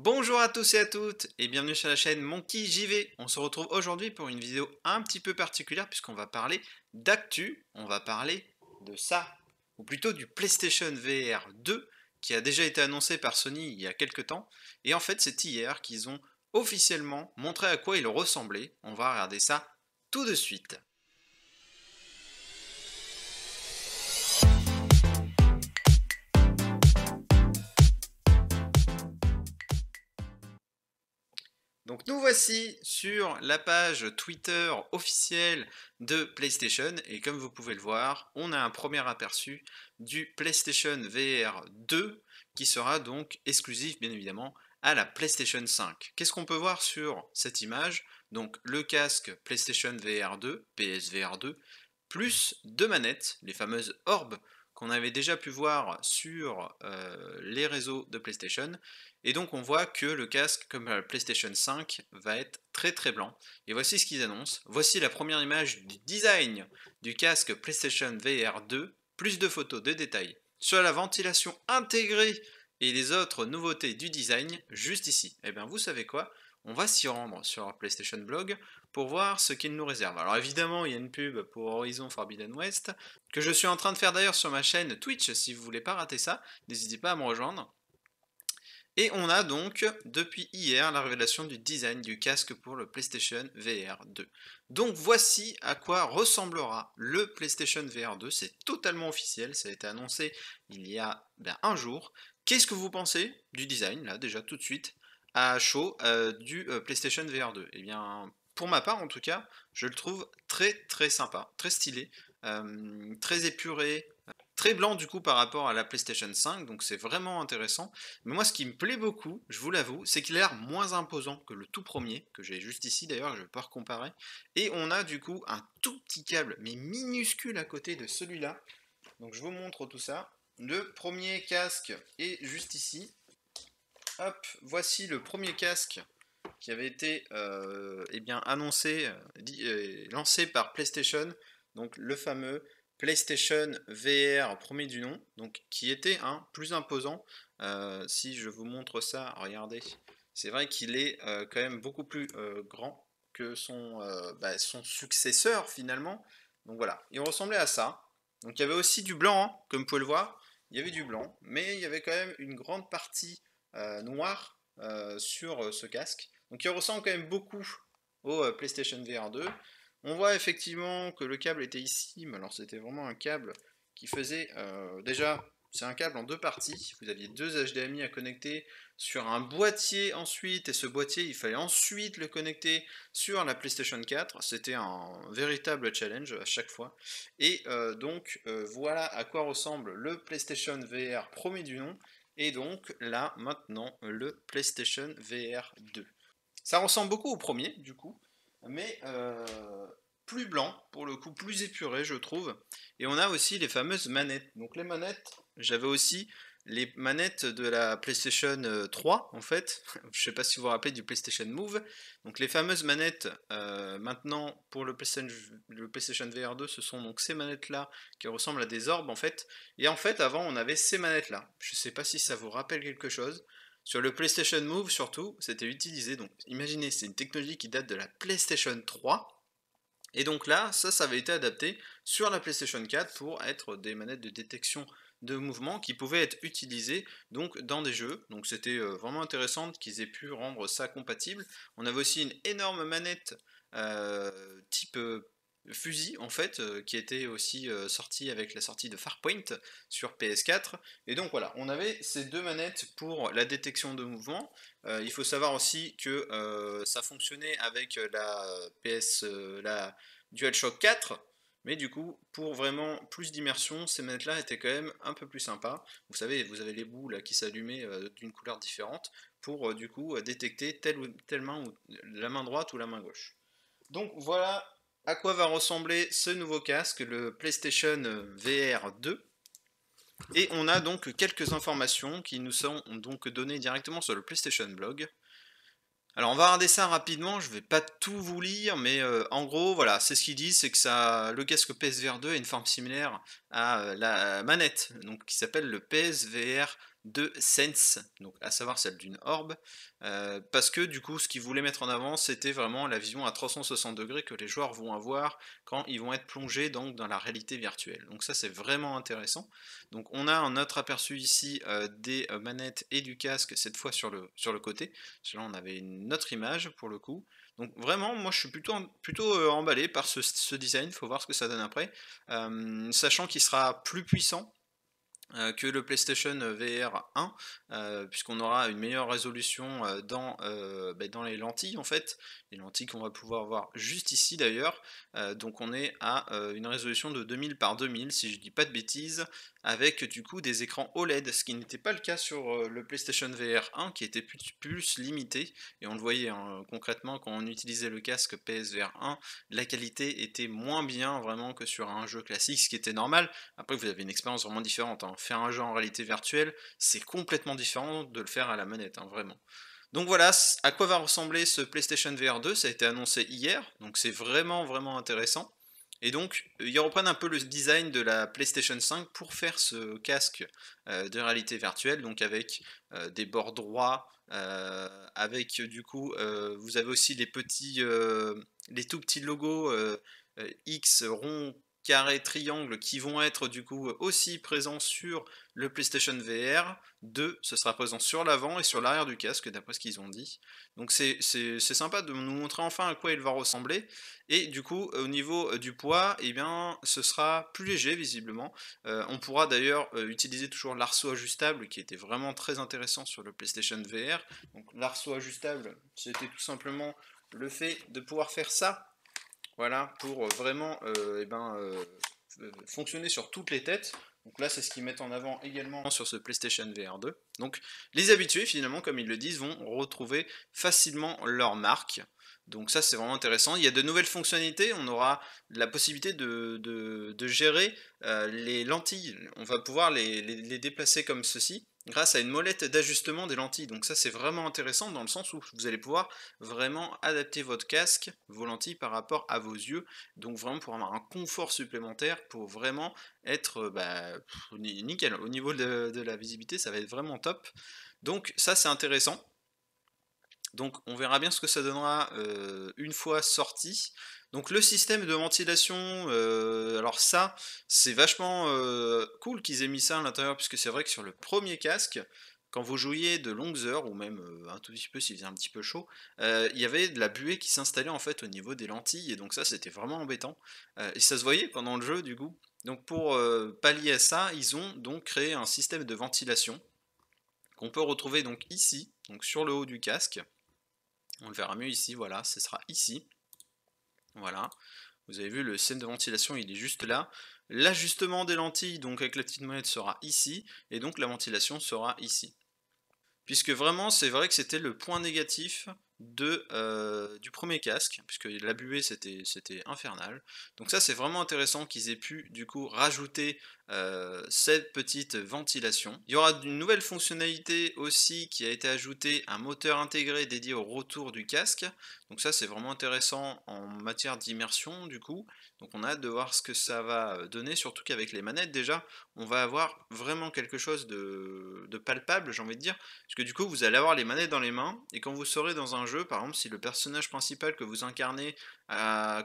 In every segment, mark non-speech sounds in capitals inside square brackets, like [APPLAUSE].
Bonjour à tous et à toutes et bienvenue sur la chaîne Monkey JV. On se retrouve aujourd'hui pour une vidéo un petit peu particulière puisqu'on va parler d'actu, on va parler de ça, ou plutôt du PlayStation VR 2 qui a déjà été annoncé par Sony il y a quelques temps et en fait c'est hier qu'ils ont officiellement montré à quoi il ressemblait. On va regarder ça tout de suite. Donc nous voici sur la page Twitter officielle de PlayStation et comme vous pouvez le voir, on a un premier aperçu du PlayStation VR 2 qui sera donc exclusif bien évidemment à la PlayStation 5. Qu'est-ce qu'on peut voir sur cette image Donc le casque PlayStation VR 2, PSVR 2, plus deux manettes, les fameuses orbes qu'on avait déjà pu voir sur euh, les réseaux de PlayStation et donc on voit que le casque, comme la PlayStation 5, va être très très blanc. Et voici ce qu'ils annoncent. Voici la première image du design du casque PlayStation VR 2, plus de photos de détails sur la ventilation intégrée et les autres nouveautés du design juste ici. Et eh bien vous savez quoi On va s'y rendre sur leur PlayStation Blog pour voir ce qu'ils nous réservent. Alors évidemment, il y a une pub pour Horizon Forbidden West que je suis en train de faire d'ailleurs sur ma chaîne Twitch si vous voulez pas rater ça. N'hésitez pas à me rejoindre. Et on a donc, depuis hier, la révélation du design du casque pour le PlayStation VR 2. Donc voici à quoi ressemblera le PlayStation VR 2. C'est totalement officiel, ça a été annoncé il y a ben, un jour. Qu'est-ce que vous pensez du design, là, déjà tout de suite, à chaud, euh, du euh, PlayStation VR 2 Eh bien, pour ma part, en tout cas, je le trouve très très sympa, très stylé, euh, très épuré, très blanc du coup par rapport à la PlayStation 5, donc c'est vraiment intéressant. Mais moi, ce qui me plaît beaucoup, je vous l'avoue, c'est qu'il a l'air moins imposant que le tout premier, que j'ai juste ici d'ailleurs, je vais pas recomparer. Et on a du coup un tout petit câble, mais minuscule à côté de celui-là. Donc je vous montre tout ça. Le premier casque est juste ici. Hop, voici le premier casque qui avait été euh, eh bien, annoncé, euh, euh, lancé par PlayStation, donc le fameux PlayStation VR premier du nom, donc qui était un plus imposant. Euh, si je vous montre ça, regardez, c'est vrai qu'il est euh, quand même beaucoup plus euh, grand que son, bah, son successeur finalement. Donc voilà, il ressemblait à ça. Donc il y avait aussi du blanc, hein, comme vous pouvez le voir, il y avait du blanc, mais il y avait quand même une grande partie noire sur ce casque. Donc il ressemble quand même beaucoup au PlayStation VR 2. On voit effectivement que le câble était ici, mais alors c'était vraiment un câble qui faisait... Euh, déjà, c'est un câble en deux parties, vous aviez deux HDMI à connecter sur un boîtier ensuite, et ce boîtier, il fallait ensuite le connecter sur la PlayStation 4, c'était un véritable challenge à chaque fois. Et euh, donc, euh, voilà à quoi ressemble le PlayStation VR premier du nom, et donc là, maintenant, le PlayStation VR 2. Ça ressemble beaucoup au premier, du coup, mais euh, plus blanc, pour le coup, plus épuré, je trouve. Et on a aussi les fameuses manettes. Donc les manettes, j'avais aussi les manettes de la PlayStation 3, euh, en fait. [LAUGHS] je sais pas si vous vous rappelez du PlayStation Move. Donc les fameuses manettes, euh, maintenant, pour le PlayStation, VR 2, ce sont donc ces manettes-là qui ressemblent à des orbes, en fait. Et en fait, avant, on avait ces manettes-là. Je ne sais pas si ça vous rappelle quelque chose. Sur le PlayStation Move, surtout, c'était utilisé. Donc, imaginez, c'est une technologie qui date de la PlayStation 3. Et donc là, ça, ça avait été adapté sur la PlayStation 4 pour être des manettes de détection de mouvement qui pouvaient être utilisées donc dans des jeux. Donc c'était euh, vraiment intéressant qu'ils aient pu rendre ça compatible. On avait aussi une énorme manette euh, type euh, Fusil, en fait, euh, qui était aussi euh, sorti avec la sortie de Farpoint sur PS4. Et donc voilà, on avait ces deux manettes pour la détection de mouvement. Euh, il faut savoir aussi que ça fonctionnait avec la PS, la DualShock 4. Mais du coup, pour vraiment plus d'immersion, ces manettes-là étaient quand même un peu plus sympas. Vous savez, vous avez les bouts qui s'allumaient d'une couleur différente pour du coup détecter telle ou telle main ou la main droite ou la main gauche. Donc voilà à quoi va ressembler ce nouveau casque, le PlayStation VR 2. Et on a donc quelques informations qui nous sont donc données directement sur le PlayStation Blog. Alors on va regarder ça rapidement, je vais pas tout vous lire, mais euh, en gros, voilà, c'est ce qu'ils disent, c'est que ça, le casque PSVR 2 a une forme similaire à euh, la manette, donc qui s'appelle le PSVR de Sense, donc à savoir celle d'une orbe, euh, parce que du coup ce qu'ils voulaient mettre en avant c'était vraiment la vision à 360 degrés que les joueurs vont avoir quand ils vont être plongés donc, dans la réalité virtuelle. Donc ça c'est vraiment intéressant. Donc on a un autre aperçu ici euh, des euh, manettes et du casque, cette fois sur le, sur le côté, on avait une autre image pour le coup. Donc vraiment, moi je suis plutôt, plutôt emballé par ce, ce design, faut voir ce que ça donne après, sachant qu'il sera plus puissant euh, que le PlayStation VR 1, euh, puisqu'on aura une meilleure résolution euh, dans, bah, dans les lentilles en fait, les lentilles qu'on va pouvoir voir juste ici d'ailleurs, donc on est à une résolution de 2000 par 2000 si je dis pas de bêtises, avec du coup des écrans OLED, ce qui n'était pas le cas sur le PlayStation VR 1 qui était plus, limité, et on le voyait hein, concrètement quand on utilisait le casque PSVR 1, la qualité était moins bien vraiment que sur un jeu classique, ce qui était normal, après vous avez une expérience vraiment différente, hein faire un jeu en réalité virtuelle, c'est complètement différent de le faire à la manette, hein, vraiment. Donc voilà, à quoi va ressembler ce PlayStation VR 2, ça a été annoncé hier, donc c'est vraiment vraiment intéressant. Et donc, euh, ils reprennent un peu le design de la PlayStation 5 pour faire ce casque euh, de réalité virtuelle, donc avec euh, des bords droits, avec du coup, vous avez aussi les petits, les tout petits logos X ronds carré, triangle qui vont être du coup aussi présents sur le PlayStation VR. 2, ce sera présent sur l'avant et sur l'arrière du casque, d'après ce qu'ils ont dit. Donc c'est sympa de nous montrer enfin à quoi il va ressembler. Et du coup, au niveau euh, du poids, eh bien, ce sera plus léger visiblement. Euh, on pourra d'ailleurs euh, utiliser toujours l'arceau ajustable qui était vraiment très intéressant sur le PlayStation VR. Donc l'arceau ajustable, c'était tout simplement le fait de pouvoir faire ça voilà, pour euh, vraiment euh, eh ben, euh, fonctionner sur toutes les têtes. Donc là, c'est ce qu'ils mettent en avant également sur ce PlayStation VR 2. Donc les habitués, finalement, comme ils le disent, vont retrouver facilement leur marque. Donc ça, c'est vraiment intéressant. Il y a de nouvelles fonctionnalités. On aura la possibilité de, gérer les lentilles. On va pouvoir les déplacer comme ceci grâce à une molette d'ajustement des lentilles. Donc ça c'est vraiment intéressant dans le sens où vous allez pouvoir vraiment adapter votre casque, vos lentilles par rapport à vos yeux, donc vraiment pour avoir un confort supplémentaire pour vraiment être euh, bah, nickel. Au niveau de la visibilité ça va être vraiment top. Donc ça c'est intéressant. Donc on verra bien ce que ça donnera euh, une fois sorti. Donc le système de ventilation, euh, alors ça, c'est vachement euh, cool qu'ils aient mis ça à l'intérieur, puisque c'est vrai que sur le premier casque, quand vous jouiez de longues heures, ou même un tout petit peu s'il faisait un petit peu chaud, il y avait de la buée qui s'installait en fait au niveau des lentilles, et donc ça c'était vraiment embêtant. et ça se voyait pendant le jeu du coup. Donc pour pallier à ça, ils ont donc créé un système de ventilation qu'on peut retrouver donc ici, donc sur le haut du casque. On le verra mieux ici, voilà, ce sera ici. Voilà. Vous avez vu, le scène de ventilation, il est juste là. L'ajustement des lentilles, donc avec la petite molette, sera ici. Et donc la ventilation sera ici. Puisque vraiment, c'est vrai que c'était le point négatif de, euh, du premier casque, puisque la buée c'était infernal. Donc ça c'est vraiment intéressant qu'ils aient pu du coup rajouter euh, cette petite ventilation. Il y aura une nouvelle fonctionnalité aussi qui a été ajoutée, un moteur intégré dédié au retour du casque. Donc ça c'est vraiment intéressant en matière d'immersion du coup. Donc on a hâte de voir ce que ça va euh, donner, surtout qu'avec les manettes déjà, on va avoir vraiment quelque chose de, palpable, j'ai envie de dire, parce que du coup vous allez avoir les manettes dans les mains, et quand vous serez dans un jeu, par exemple si le personnage principal que vous incarnez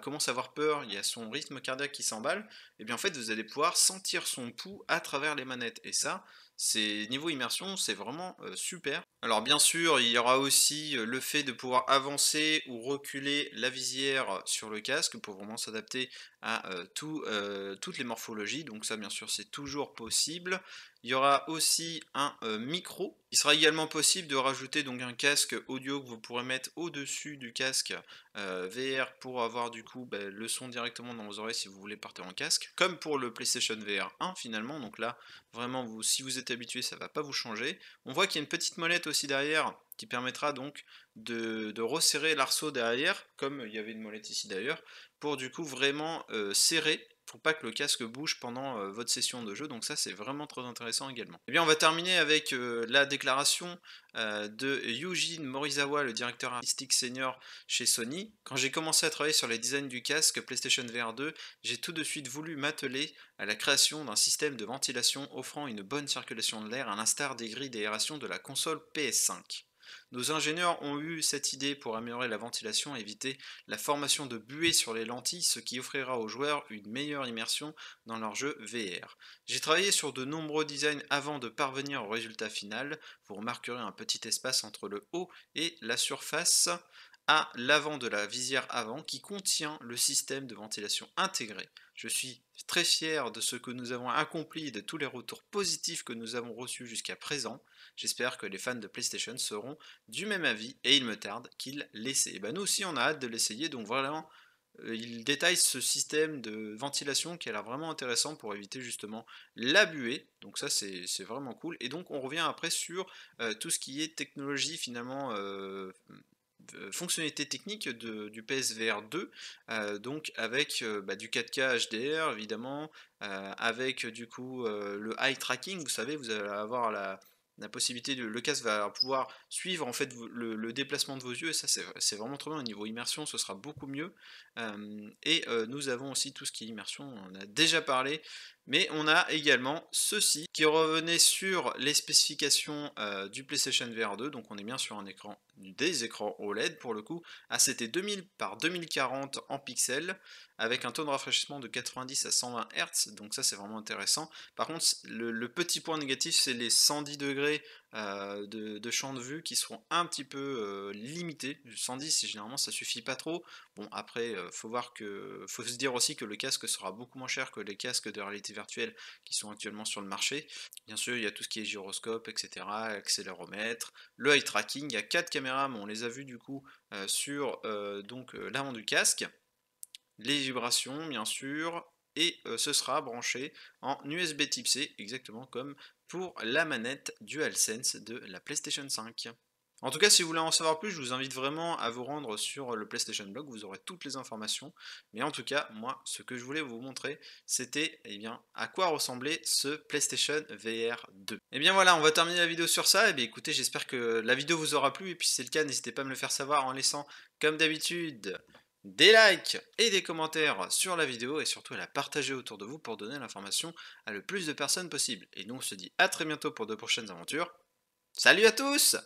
commence à avoir peur, il y a son rythme cardiaque qui s'emballe, et eh bien en fait vous allez pouvoir sentir son pouls à travers les manettes. Et ça, c'est niveau immersion, c'est vraiment super. Alors bien sûr, il y aura aussi le fait de pouvoir avancer ou reculer la visière sur le casque pour vraiment s'adapter à toutes les morphologies. Donc ça, bien sûr, c'est toujours possible. Il y aura aussi un micro. Il sera également possible de rajouter donc un casque audio que vous pourrez mettre au-dessus du casque VR pour avoir du coup bah, le son directement dans vos oreilles si vous voulez partir en casque. Comme pour le PlayStation VR 1 finalement. Donc là, vraiment, vous, si vous êtes habitué, ça va pas vous changer. On voit qu'il y a une petite molette aussi derrière qui permettra donc de, resserrer l'arceau derrière, comme il y avait une molette ici d'ailleurs, pour du coup vraiment euh, serrer faut pas que le casque bouge pendant euh, votre session de jeu. Donc ça, c'est vraiment très intéressant également. Et eh bien, on va terminer avec euh, la déclaration euh, de Yuji Morizawa, le directeur artistique senior chez Sony. Quand j'ai commencé à travailler sur les designs du casque PlayStation VR 2, j'ai tout de suite voulu m'atteler à la création d'un système de ventilation offrant une bonne circulation de l'air à l'instar des grilles d'aération de la console PS5. Nos ingénieurs ont eu cette idée pour améliorer la ventilation et éviter la formation de buées sur les lentilles, ce qui offrira aux joueurs une meilleure immersion dans leur jeu VR. J'ai travaillé sur de nombreux designs avant de parvenir au résultat final. Vous remarquerez un petit espace entre le haut et la surface à l'avant de la visière avant qui contient le système de ventilation intégré. Je suis très fier de ce que nous avons accompli et de tous les retours positifs que nous avons reçus jusqu'à présent. J'espère que les fans de PlayStation seront du même avis et il me tarde qu'ils l'essaient. Eh ben nous aussi on a hâte de l'essayer, donc vraiment euh, il détaille ce système de ventilation qui a l'air vraiment intéressant pour éviter justement la buée. Donc ça c'est vraiment cool. Et donc on revient après sur euh, tout ce qui est technologie finalement. Euh, fonctionnalité technique du PSVR 2, donc avec bah, du 4K HDR évidemment, avec du coup le eye tracking, vous savez, vous allez avoir la, la possibilité de le casque va pouvoir suivre en fait le, déplacement de vos yeux et ça c'est vraiment trop bien au niveau immersion ce sera beaucoup mieux euh, et euh, nous avons aussi tout ce qui est immersion on en a déjà parlé mais on a également ceci qui revenait sur les spécifications euh, du PlayStation VR 2, donc on est bien sur un écran, des écrans OLED pour le coup. Ah, c'était 2000 par 2040 en pixels, avec un taux de rafraîchissement de 90 à 120 Hz, donc ça c'est vraiment intéressant. Par contre, le, le petit point négatif, c'est les 110 degrés euh, de, de, champs de vue qui seront un petit peu euh, limités. 110, généralement, ça suffit pas trop. Bon, après, euh, faut voir que, faut se dire aussi que le casque sera beaucoup moins cher que les casques de réalité virtuelle qui sont actuellement sur le marché. Bien sûr, il y a tout ce qui est gyroscope, etc., accéléromètre, le eye tracking. Il y a quatre caméras, mais on les a vues du coup sur donc l'avant du casque. Les vibrations, bien sûr, et ce sera branché en USB Type-C, exactement comme pour la manette DualSense de la PlayStation 5. En tout cas, si vous voulez en savoir plus, je vous invite vraiment à vous rendre sur le PlayStation Blog, vous aurez toutes les informations. Mais en tout cas, moi, ce que je voulais vous montrer, c'était eh bien, à quoi ressemblait ce PlayStation VR 2. Et bien voilà, on va terminer la vidéo sur ça. Et eh bien écoutez, j'espère que la vidéo vous aura plu. Et puis si c'est le cas, n'hésitez pas à me le faire savoir en laissant, comme d'habitude, des likes et des commentaires sur la vidéo et surtout à la partager autour de vous pour donner l'information à le plus de personnes possible. Et donc on se dit à très bientôt pour de prochaines aventures. Salut à tous